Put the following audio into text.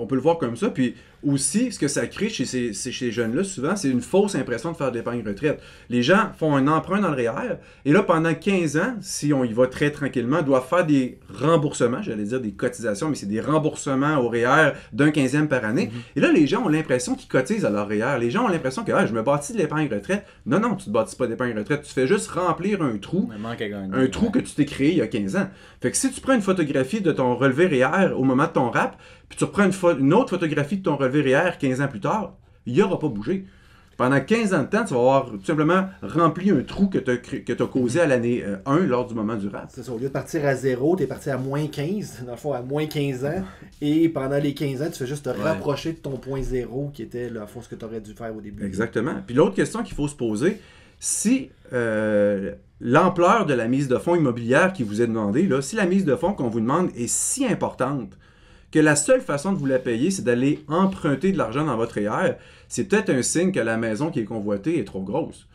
On peut le voir comme ça. Puis aussi, ce que ça crée chez ces, jeunes-là, souvent, c'est une fausse impression de faire de une retraite. Les gens font un emprunt dans le réel. et là, pendant 15 ans, si on y va très tranquillement, doivent faire des remboursement, j'allais dire des cotisations, mais c'est des remboursements au REER d'un quinzième par année. Mhm. Et là, les gens ont l'impression qu'ils cotisent à leur REER. Les gens ont l'impression que ah, je me bâtis de l'épargne retraite. Non, non, tu ne te bâtis pas d'épargne retraite. Tu fais juste remplir un trou, un trou que tu t'es créé il y a 15 ans. Fait que si tu prends une photographie de ton relevé REER e au moment de ton rap, puis tu reprends une, autre photographie de ton relevé REER 15 e ans plus tard, il aura pas bougé. Pendant 15 ans de temps, tu vas avoir tout simplement rempli un trou que tu as, causé à l'année 1 euh, lors du moment du rat. C'est ça. Au lieu de partir à zéro, tu es parti à moins 15, dans le fond, à moins 15 ans. Et pendant les 15 ans, tu fais juste te rapprocher de ton point zéro qui était, la fond, ce que tu aurais dû faire au début. Exactement. Puis l'autre question qu'il faut se poser, si euh, l'ampleur de la mise de fonds immobilière qui vous est demandée, si la mise de fonds qu'on vous demande est si importante que la seule façon de vous la payer, c'est d'aller emprunter de l'argent dans votre IR, e c'est peut-être un signe que la maison qui est convoitée est trop grosse.